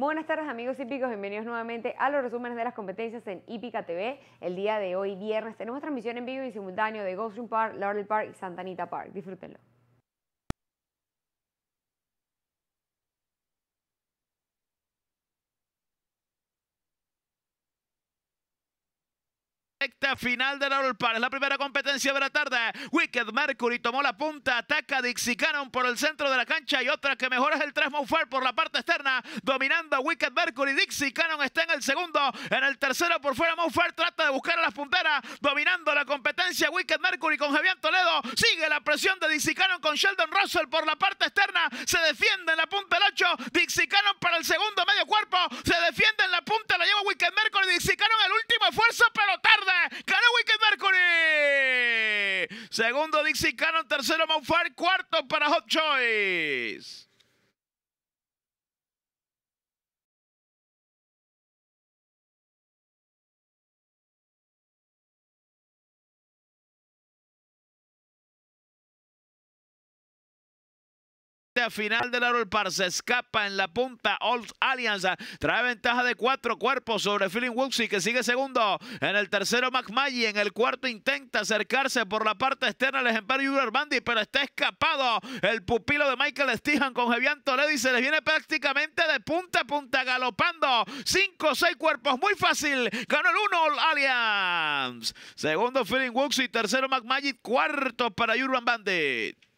Buenas tardes amigos hípicos, bienvenidos nuevamente a los resúmenes de las competencias en Hípica TV. El día de hoy, viernes, tenemos transmisión en vivo y simultáneo de Goldstream Park, Laurel Park y Santa Anita Park. Disfrútenlo. final de la Par. Es la primera competencia de la tarde. Wicked Mercury tomó la punta. Ataca Dixie por el centro de la cancha. Y otra que mejora es el 3 Maufer por la parte externa. Dominando Wicked Mercury. Dixie Cannon está en el segundo. En el tercero por fuera Maufer trata de buscar a las punteras. Dominando la competencia Wicked Mercury con Javier Toledo. Sigue la presión de Dixie con Sheldon Russell por la parte externa. Se defiende en la punta el 8. Dixie para el segundo medio cuerpo. Se defiende en la punta. La lleva Wicked Mercury. Dixie Cannon el último esfuerzo pero tarde zurda. Wicked Mercury. Segundo Dixie Cannon. Tercero Maufar. Cuarto para Hot Choice. Este, final del Laurel Par Se escapa en la punta Old Alianza. Trae ventaja de cuatro cuerpos sobre Philip Wuxi que sigue segundo. En el tercero McMaggie. En el cuarto intenta acercarse por la parte externa les ejemplar urban Bandy. Pero está escapado el pupilo de Michael Stihan con Jevian Toledo. Y se les viene prácticamente de punta a punta galopando. Cinco seis cuerpos. Muy fácil. Ganó el uno Old Alliance. Segundo Philip Wuxi. Tercero McMaggie. Cuarto para Urban Bandit.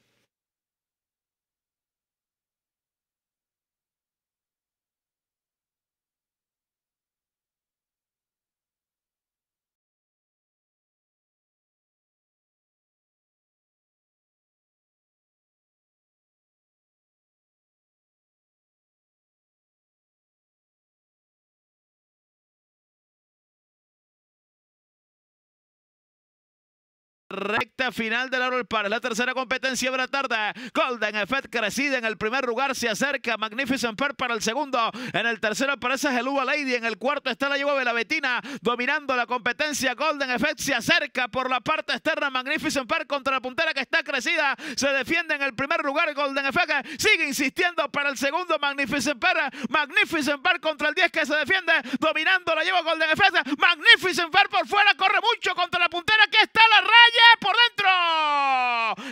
recta final del Laurel para La tercera competencia de la tarde. Golden Effect crecida en el primer lugar. Se acerca Magnificent Pair para el segundo. En el tercero aparece Geluba Lady. En el cuarto está la Lleva Belavetina, dominando la competencia. Golden Effect se acerca por la parte externa. Magnificent Pair contra la puntera que está crecida. Se defiende en el primer lugar. Golden Effect sigue insistiendo para el segundo. Magnificent Pair. Magnificent Pair contra el 10 que se defiende. Dominando la Lleva Golden Effect. Magnificent Pair por fuera. Corre mucho contra la puntera que está la raya por dentro.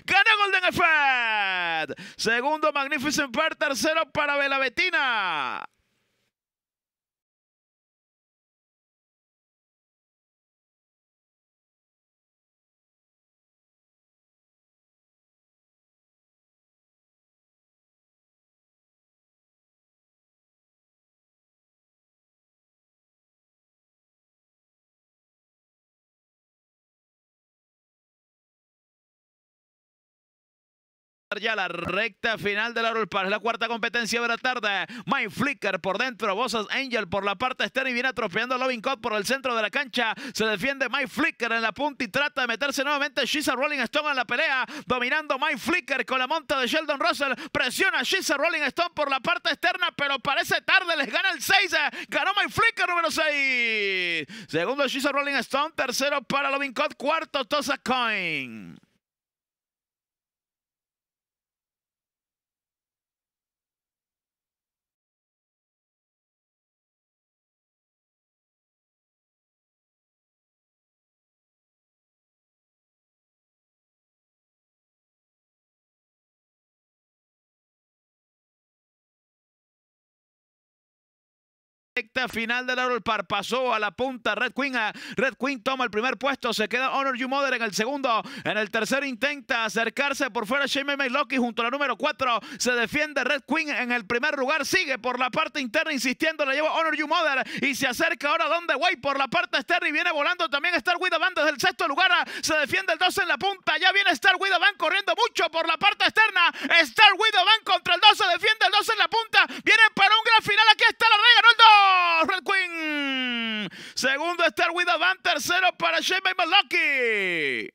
Gana Golden Effect. Segundo Magnificent Par. Tercero para Velavetina. ya la recta final del Laurel Park. La cuarta competencia de la tarde. Mike Flicker por dentro. Bozas Angel por la parte externa y viene atropellando a Loving Cott por el centro de la cancha. Se defiende Mike Flicker en la punta y trata de meterse nuevamente Shisa Rolling Stone en la pelea. Dominando my Flicker con la monta de Sheldon Russell. Presiona Shisa Rolling Stone por la parte externa, pero parece tarde. Les gana el 6. Eh. Ganó my Flicker número 6. Segundo Shisa Rolling Stone. Tercero para Loving Cott. Cuarto Tosa Coin. recta final del Park pasó a la punta Red Queen Red Queen toma el primer puesto se queda Honor You Mother en el segundo en el tercer intenta acercarse por fuera May Loki junto a la número 4 se defiende Red Queen en el primer lugar sigue por la parte interna insistiendo la lleva Honor You Mother y se acerca ahora Donde Way por la parte externa y viene volando también Star Van desde el sexto lugar se defiende el 2 en la punta ya viene Star Van corriendo mucho por la parte externa Star Van contra el 2 se defiende el 2 en la punta vienen para un gran final aquí está la regla Segundo, Star dan Tercero, para Shane Malaki.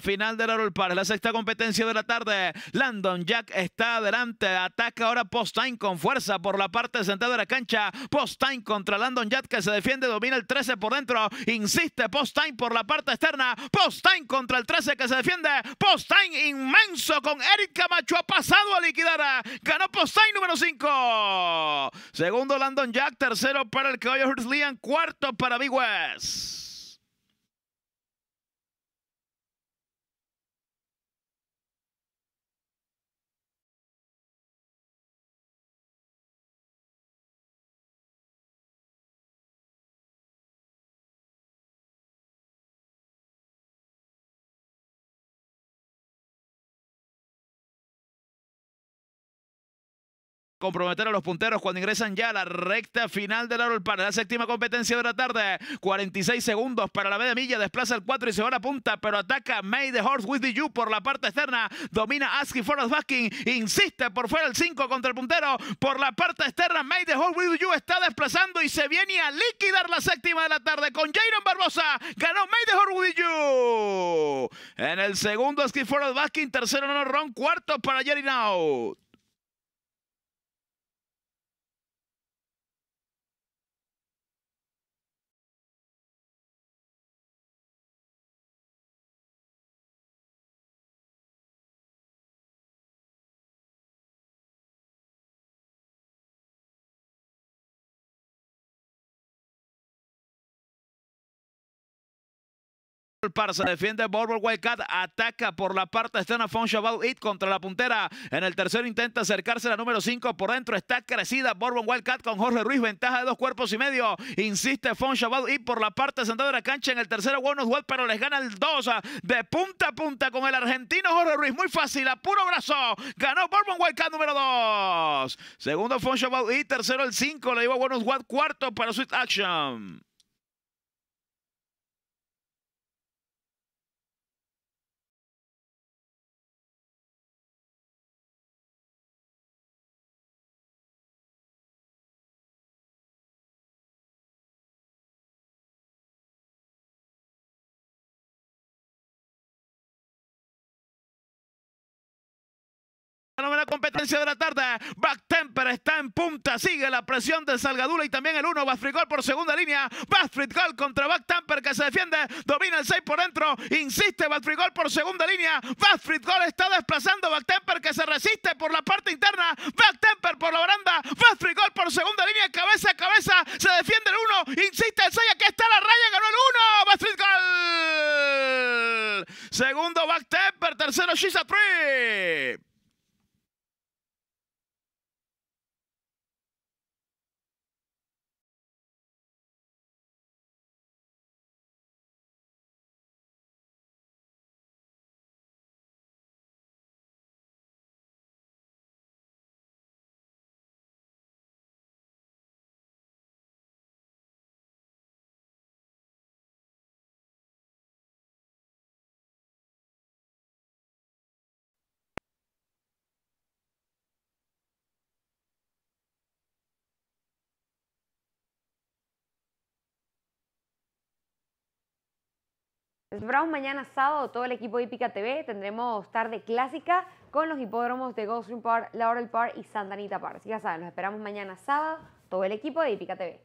final del Arol Park, la sexta competencia de la tarde. Landon Jack está adelante, ataca ahora Time con fuerza por la parte central de la cancha. Time contra Landon Jack que se defiende, domina el 13 por dentro, insiste Post Time por la parte externa. Time contra el 13 que se defiende. Time inmenso con Eric Camacho ha pasado a liquidar. Ganó Time número 5. Segundo Landon Jack, tercero para el caballo Hurst cuarto para Big West. comprometer a los punteros cuando ingresan ya a la recta final del Aro para la séptima competencia de la tarde. 46 segundos para la media milla, desplaza el 4 y se va a la punta, pero ataca May the Horse with the You por la parte externa. Domina Aski Forrest Baskin, insiste por fuera el 5 contra el puntero. Por la parte externa, May the Horse with the You está desplazando y se viene a liquidar la séptima de la tarde con jaron Barbosa. Ganó May the Horse with the You. En el segundo, Aski Forrest Baskin, tercero, no, Ron, cuarto para Jerry Now. El se defiende Borbon Wildcat, ataca por la parte externa Fonchabal It contra la puntera. En el tercero intenta acercarse la número 5 por dentro. Está crecida Borbon Wildcat con Jorge Ruiz, ventaja de dos cuerpos y medio. Insiste Fonchabal y It por la parte sentado de la cancha en el tercero. Buenos Wild, pero les gana el 2 de punta a punta con el argentino Jorge Ruiz. Muy fácil, a puro brazo. Ganó Borbol Wildcat número 2. Segundo Fonchabal tercero el 5. Le lleva a Buenos cuarto para Sweet Action. la competencia de la tarde. Back Temper está en punta. Sigue la presión de Salgadula y también el 1. Gol por segunda línea. Gol contra Back Temper que se defiende. Domina el 6 por dentro. Insiste Gol por segunda línea. Gol está desplazando. Back Temper que se resiste por la parte interna. Back Temper por la baranda. Gol por segunda línea. Cabeza a cabeza. Se defiende el 1. Insiste el 6. Aquí está la raya. Ganó el 1. Gol. Segundo Back Temper. Tercero Shisa Trip. Nos esperamos mañana sábado todo el equipo de Ipica TV. Tendremos tarde clásica con los hipódromos de Goldstream Park, Laurel Park y Santa Anita Park. Así ya saben, los esperamos mañana sábado todo el equipo de Ipica TV.